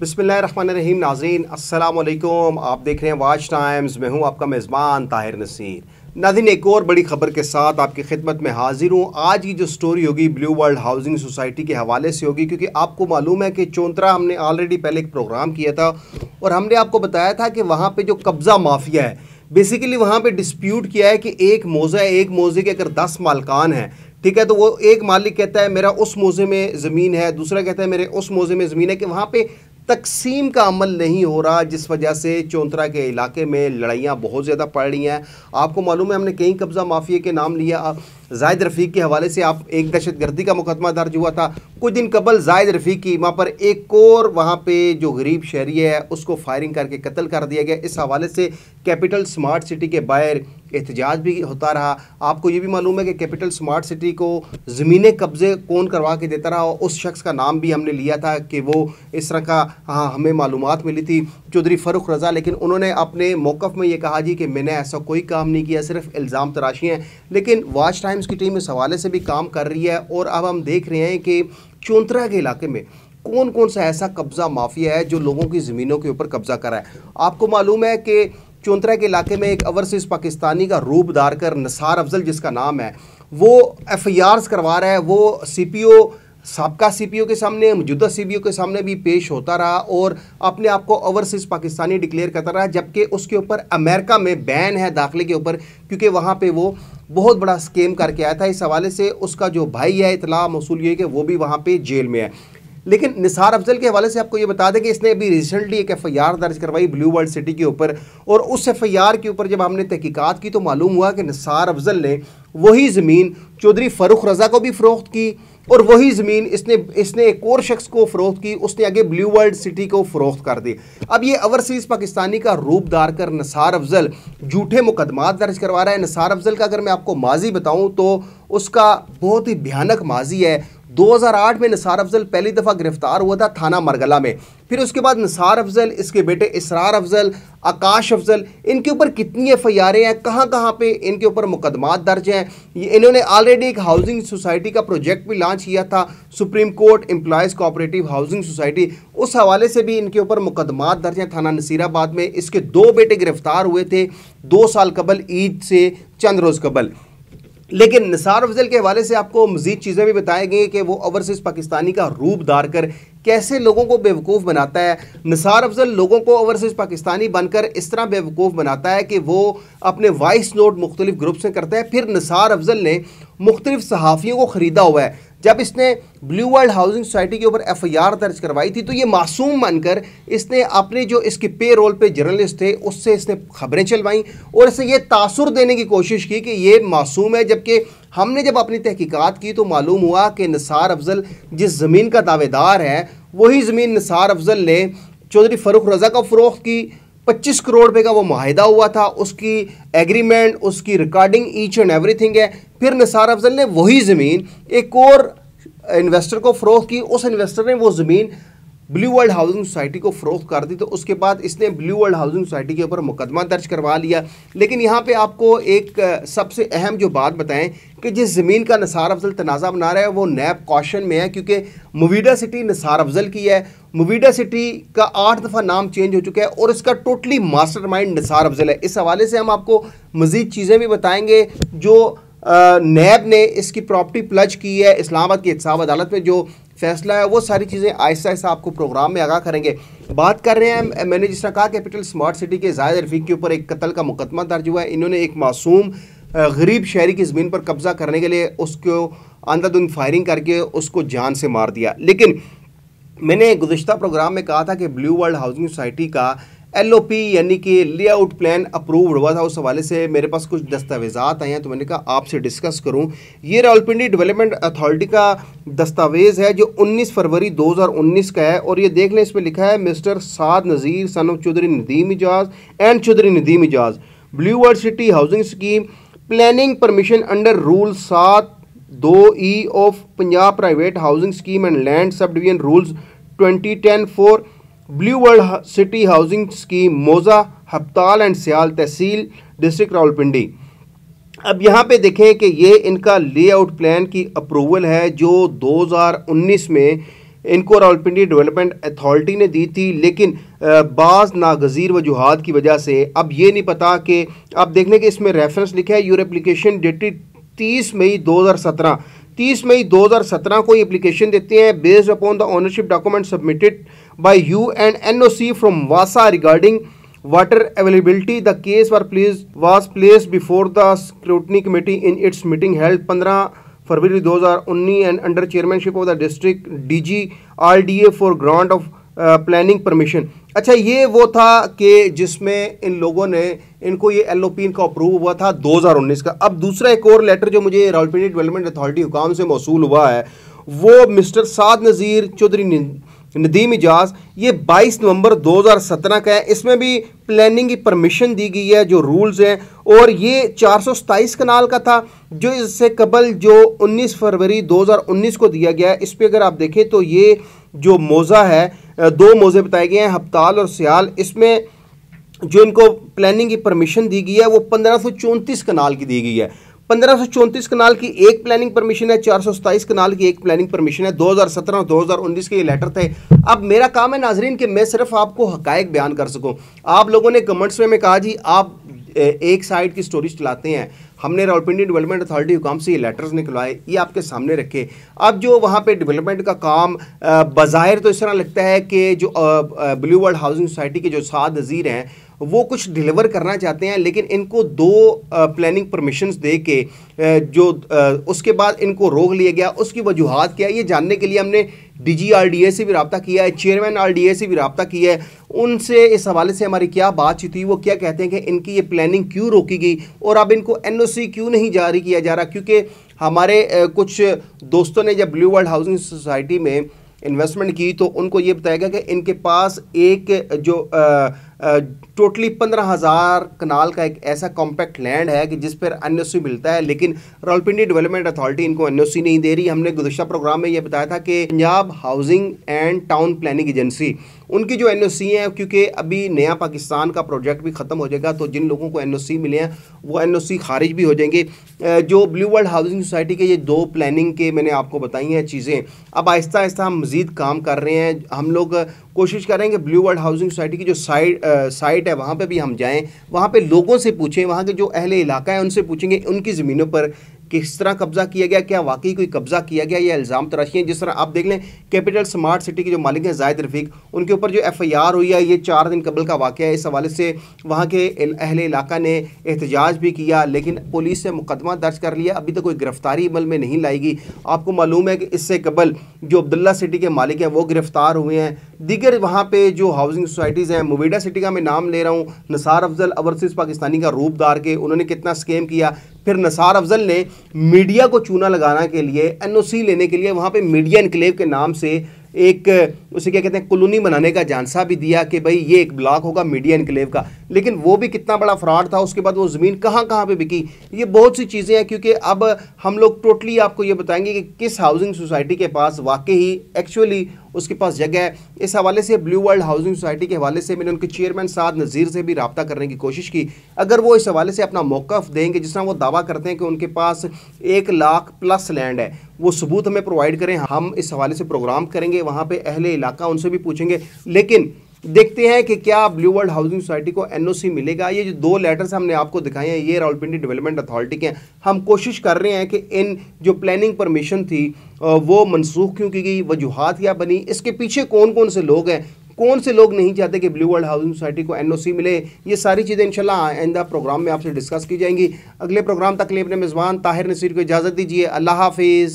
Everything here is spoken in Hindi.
बसमीम नाजीन असलकुम आप देख रहे हैं वाच टाइम्स मैं हूं आपका मेज़बान ताहिर नसीर नाजीन एक और बड़ी खबर के साथ आपकी खिदमत में हाजिर हूं आज की जो स्टोरी होगी ब्लू वर्ल्ड हाउसिंग सोसाइटी के हवाले से होगी क्योंकि आपको मालूम है कि चौंतरा हमने ऑलरेडी पहले एक प्रोग्राम किया था और हमने आपको बताया था कि वहाँ पर जो कब्ज़ा माफिया है बेसिकली वहाँ पर डिस्प्यूट किया है कि एक मोज़ा है एक मोज़े के अगर दस मालकान हैं ठीक है तो वो एक मालिक कहता है मेरा उस मोज़े में ज़मीन है दूसरा कहता है मेरे उस मोज़े में ज़मीन है कि वहाँ पे तकसीम का अमल नहीं हो रहा जिस वजह से चौंतरा के इलाके में लड़ाइयाँ बहुत ज़्यादा पड़ रही हैं आपको मालूम है हमने कई कब्ज़ा माफिया के नाम लिया जायद रफ़ीक के हवाले से आप एक दहशत गर्दी का मुकदमा दर्ज हुआ था कुछ दिन कबल जायद रफ़ीक की वहाँ पर एक और वहाँ पे जो गरीब शहरी है उसको फायरिंग करके कत्ल कर दिया गया इस हवाले से कैपिटल स्मार्ट सिटी के बाहर एहतजाज भी होता रहा आपको ये भी मालूम है कि कैपिटल स्मार्ट सिटी को ज़मीनें कब्ज़े कौन करवा के देता रहा और उस शख्स का नाम भी हमने लिया था कि वो इस तरह का हाँ हमें मालूम मिली थी चौधरी फ़रुख रज़ा लेकिन उन्होंने अपने मौक़ में ये कहा जी कि मैंने ऐसा कोई काम नहीं किया सिर्फ इल्ज़ाम तराशी हैं लेकिन वाच टाइम्स की टीम इस हवाले से भी काम कर रही है और अब हम देख रहे हैं कि चौंतरा के इलाके में कौन कौन सा ऐसा कब्ज़ा माफिया है जो लोगों की ज़मीनों के ऊपर कब्ज़ा कराए है आपको मालूम है कि चौंतरा के इलाके में एक अवरसिस पाकिस्तानी का रूप धार कर नसार अफजल जिसका नाम है वो एफ आई आर्स करवा रहा है वो सी पी ओ सबका ओ के सामने मौजूदा ओ के सामने भी पेश होता रहा और अपने आप को ओवरसीज़ पाकिस्तानी डिक्लेयर करता रहा जबकि उसके ऊपर अमेरिका में बैन है दाखिले के ऊपर क्योंकि वहाँ पे वो बहुत बड़ा स्केम करके आया था इस हवाले से उसका जो भाई है इतला मौसू हुई कि वो भी वहाँ पे जेल में है लेकिन निसार अफजल के हवाले से आपको ये बता दें कि इसने अभी रिसेंटली एक एफ दर्ज करवाई ब्लू वर्ल्ड सिटी के ऊपर और उस एफ के ऊपर जब हमने तहकीक़त की तो मालूम हुआ कि निसार अफजल ने वही ज़मीन चौधरी फ़रूख रज़ा को भी फ़रोख्त की और वही ज़मीन इसने इसने एक और शख्स को फ़रोख्त की उसने आगे ब्लू वर्ल्ड सिटी को फ़रोख्त कर दी अब ये ओवरसीज़ पाकिस्तानी का रूप दार कर नसार अफजल झूठे मुकदमात दर्ज करवा रहा है नसार अफजल का अगर मैं आपको माजी बताऊँ तो उसका बहुत ही भयानक माजी है 2008 में निसार अफजल पहली दफ़ा गिरफ्तार हुआ था थाना मरगला में फिर उसके बाद निसार अफजल इसके बेटे इसरार अफजल आकाश अफजल इनके ऊपर कितनी एफ आई आरें हैं कहाँ कहाँ पे इनके ऊपर मुकदमात दर्ज हैं इन्होंने ऑलरेडी एक हाउसिंग सोसाइटी का प्रोजेक्ट भी लॉन्च किया था supreme court employees cooperative housing society उस हवाले से भी इनके ऊपर मुकदमात दर्ज हैं थाना नसीराबाद में इसके दो बेटे गिरफ्तार हुए थे दो साल कबल ईद से चंद रोज़ कबल लेकिन निसार अफजल के हवाले से आपको मजीद चीज़ें भी बताई गई कि वो ओवरसीज़ पाकिस्तानी का रूप धार कर कैसे लोगों को बेवकूफ़ बनाता है निसार अफजल लोगों को ओवरसीज़ पाकिस्तानी बनकर इस तरह बेवकूफ़ बनाता है कि वो अपने वॉइस नोट मुख्तलिफ ग्रुप से करता है फिर निसार अफजल ने मुख्तलिफ सहाफ़ियों को ख़रीदा हुआ है जब इसने ब्लू वर्ल्ड हाउसिंग सोसाइटी के ऊपर एफआईआर दर्ज करवाई थी तो ये मासूम मानकर इसने अपने जो इसके पे रोल पे जर्नलिस्ट थे उससे इसने खबरें चलवाई और इसे ये तासुर देने की कोशिश की कि ये मासूम है जबकि हमने जब अपनी तहकीकात की तो मालूम हुआ कि निसार अफजल जिस ज़मीन का दावेदार है वही ज़मीन निसार अफजल ने चौधरी फ़रूख रज़ा का फ़रोख़ की पच्चीस करोड़ रुपये का वो माहिदा हुआ था उसकी एग्रीमेंट उसकी रिकॉर्डिंग ईच एंड एवरीथिंग है फिर निसार अफजल ने वही ज़मीन एक और इन्वेस्टर को फ़रोख्त की उस इन्वेस्टर ने वो ज़मीन ब्लू वर्ल्ड हाउसिंग सोसाइटी को फ़रोख्त कर दी तो उसके बाद इसने ब्लू वर्ल्ड हाउसिंग सोसाइटी के ऊपर मुकदमा दर्ज करवा लिया लेकिन यहाँ पे आपको एक सबसे अहम जो बात बताएं कि जिस ज़मीन का नसार अफजल तनाज़ा बना रहा है वो नैब कॉशन में है क्योंकि मुवीडा सिटी नसार अफजल की है मुवीडा सिटी का आठ दफ़ा नाम चेंज हो चुका है और इसका totally master mind Nasar Afzal है इस हवाले से हम आपको मज़ीद चीज़ें भी बताएँगे जो नैब ने इसकी प्रॉपर्टी प्लज की है इस्लामाबाद की इसाब अदालत में जो फैसला है वो सारी चीज़ें आहिस्ता आहिस्ता आपको प्रोग्राम में आगाह करेंगे बात कर रहे हैं मैंने जिस तरह कहा कैपिटल स्मार्ट सिटी के जायद रफीक के ऊपर एक कत्ल का मुकदमा दर्ज हुआ है इन्होंने एक मासूम गरीब शहरी की ज़मीन पर कब्ज़ा करने के लिए उसको अंधाधुंध फायरिंग करके उसको जान से मार दिया लेकिन मैंने गुज्तर प्रोग्राम में कहा था कि ब्लू वर्ल्ड हाउसिंग सोसाइटी का एलओपी यानी कि लेआउट प्लान अप्रूव्ड हुआ था उस हवाले से मेरे पास कुछ दस्तावेजात आए हैं तो मैंने कहा आपसे डिस्कस करूं ये रावलपिंडी डेवलपमेंट अथॉरिटी का दस्तावेज़ है जो 19 फरवरी 2019 का है और ये देख लें इसमें लिखा है mister Saad Nazir son of Chaudhry Nadeem Ejaz and Chaudhry Nadeem Ejaz blue world city housing scheme planning permission under rule सात दो E of Punjab private housing scheme and land sub division rules twenty ten four blue world city housing scheme मोज़ा हफ्ताल एंड सियाल तहसील डिस्ट्रिक्ट रावलपिंडी अब यहाँ पे देखें कि ये इनका लेआउट प्लान की अप्रूवल है जो 2019 में इनको रावलपिंडी डेवलपमेंट अथॉरिटी ने दी थी लेकिन बाज़ नागजीर वजूहत की वजह से अब ये नहीं पता कि आप देखने के इसमें रेफरेंस लिखा है your application dated 30 May 2017 30 May 2017 को एप्लीकेशन देते हैं based upon the ownership document submitted by you and NOC from वासा regarding water availability the case were pledge was place before the scrutiny committee in its meeting held 15 February 2019 and under chairmanship of the district D A for grant of planning permission अच्छा ये वो था कि जिसमें इन लोगों ने इनको ये एल का अप्रूव हुआ था 2019 का अब दूसरा एक और लेटर जो मुझे रावलपिंडी डेवलपमेंट अथॉरिटी हुकाम से मौसू हुआ है वो मिस्टर साद नज़ीर चौधरी नदीम इजाज ये 22 नवंबर 2017 का है इसमें भी प्लानिंग की परमिशन दी गई है जो रूल्स हैं और ये चार कनाल का था जो इससे कबल जो उन्नीस फरवरी दो को दिया गया है इस पर अगर आप देखें तो ये जो मोज़ा है दो मोज़े बताए गए हैं हफ्ताल और सियाल इसमें जो इनको प्लानिंग की परमिशन दी गई है वो पंद्रह कनाल की दी गई है पंद्रह कनाल की एक प्लानिंग परमिशन है चार कनाल की एक प्लानिंग परमिशन है 2017 और 2019 के ये लेटर थे अब मेरा काम है नाजरीन कि मैं सिर्फ आपको हकायक बयान कर सकूं आप लोगों ने कमेंट्स में, में कहा जी आप एक साइड की स्टोरीज चलाते हैं हमने रावलपिंडी डेवलपमेंट अथॉरिटी हुकाम से ये लेटर्स निकलवाए ये आपके सामने रखे अब जो वहाँ पे डेवलपमेंट का काम बाज़ाहिर तो इस तरह लगता है कि जो ब्लू वर्ल्ड हाउसिंग सोसाइटी के जो सात नज़ीर हैं वो कुछ डिलीवर करना चाहते हैं लेकिन इनको दो प्लानिंग परमिशंस दे के जो उसके बाद इनको रोक लिया गया उसकी वजूहत क्या ये जानने के लिए हमने डीजी आरडीए से भी रबता किया है चेयरमैन आरडीए से भी रबता किया है उनसे इस हवाले से हमारी क्या बातचीत हुई वो क्या कहते हैं कि इनकी ये प्लानिंग क्यों रोकी गई और अब इनको एनओसी क्यों नहीं जारी किया जा रहा क्योंकि हमारे कुछ दोस्तों ने जब ब्लू वर्ल्ड हाउसिंग सोसाइटी में इन्वेस्टमेंट की तो उनको ये बताया गया कि इनके पास एक जो आ, आ, टोटली पंद्रह हज़ार कनाल का एक ऐसा कॉम्पैक्ट लैंड है कि जिस पर एन मिलता है लेकिन रावलपिंडी डेवलपमेंट अथॉरिटी इनको एन नहीं दे रही हमने गुजशत प्रोग्राम में यह बताया था कि Punjab housing and town planning agency उनकी जो एन हैं क्योंकि अभी नया पाकिस्तान का प्रोजेक्ट भी ख़त्म हो जाएगा तो जिन लोगों को एन मिले हैं वो एन खारिज भी हो जाएंगे जो ब्लू वर्ल्ड हाउसिंग सोसाइटी के ये दो प्लानिंग के मैंने आपको बताई हैं चीज़ें अब आहिस्ता आहिस्ता हम मज़ीद काम कर रहे हैं हम लोग कोशिश करेंगे ब्लू वर्ल्ड हाउसिंग सोसाइटी की जो साइट साइट मार्केट है वहाँ पर भी हम जाएँ वहाँ पर लोगों से पूछें वहाँ के जो अहले इलाका है उनसे पूछेंगे उनकी ज़मीनों पर किस तरह कब्जा किया गया क्या वाकई कोई कब्जा किया गया या इल्ज़ाम तराशी है जिस तरह आप देख लें कैपिटल स्मार्ट सिटी के जो मालिक हैं जायद रफीक उनके ऊपर जो एफ आई आर हुई है ये चार दिन कबल का वाक़ है इस हवाले से वहाँ के अहल इलाका ने एहतजाज भी किया लेकिन पुलिस ने मुकदमा दर्ज कर लिया अभी तक तो कोई गिरफ्तारी अमल में नहीं लाएगी आपको मालूम है कि इससे कबल जो अब्दुल्ला सिटी के मालिक हैं वो गिरफ़्तार हुए हैं दीगर वहाँ पर जो हाउसिंग सोसाइटीज़ हैं मुबीडा सिटी का मैं नाम ले रहा हूँ नसार अफजल अवरसिस पाकिस्तानी का रूपदार के उन्होंने कितना स्केम किया फिर नसार अफजल ने मीडिया को चूना लगाना के लिए एनओसी लेने के लिए वहाँ पे मीडिया इनक्लेव के नाम से एक उसे क्या कहते हैं कॉलोनी बनाने का जानसा भी दिया कि भाई ये एक ब्लॉक होगा मीडिया इनकलेव का लेकिन वो भी कितना बड़ा फ्रॉड था उसके बाद वो ज़मीन कहाँ कहाँ पे बिकी ये बहुत सी चीज़ें हैं क्योंकि अब हम लोग टोटली आपको ये बताएंगे कि किस हाउसिंग सोसाइटी के पास वाकई ही एक्चुअली उसके पास जगह है इस हवाले से ब्लू वर्ल्ड हाउसिंग सोसाइटी के हवाले से मैंने उनके चेयरमैन साद नज़ीर से भी रबता करने की कोशिश की अगर वो इस हवाले से अपना मौक़ देंगे जिस तरह वो दावा करते हैं कि उनके पास एक लाख प्लस लैंड है वो सबूत हमें प्रोवाइड करें हम इस हवाले से प्रोग्राम करेंगे वहाँ पर अहले इलाका उनसे भी पूछेंगे लेकिन देखते हैं कि क्या ब्लू वर्ल्ड हाउसिंग सोसाइटी को एनओसी मिलेगा ये जो दो लेटर्स हमने आपको दिखाए हैं ये राउलपिंडी डेवलपमेंट अथॉरिटी के हैं हम कोशिश कर रहे हैं कि इन जो प्लानिंग परमिशन थी वो मनसूख क्यों की गई वजूहत क्या बनी इसके पीछे कौन कौन से लोग हैं कौन से लोग नहीं चाहते कि ब्लू वर्ल्ड हाउसिंग सोसाइटी को एनओसी मिले ये सारी चीज़ें इंशाल्लाह आइंदा प्रोग्राम में आपसे डिस्कस की जाएंगी अगले प्रोग्राम तक लिए अपने मेज़बान ताहिर नसीर को इजाज़त दीजिए अल्लाह हाफिज़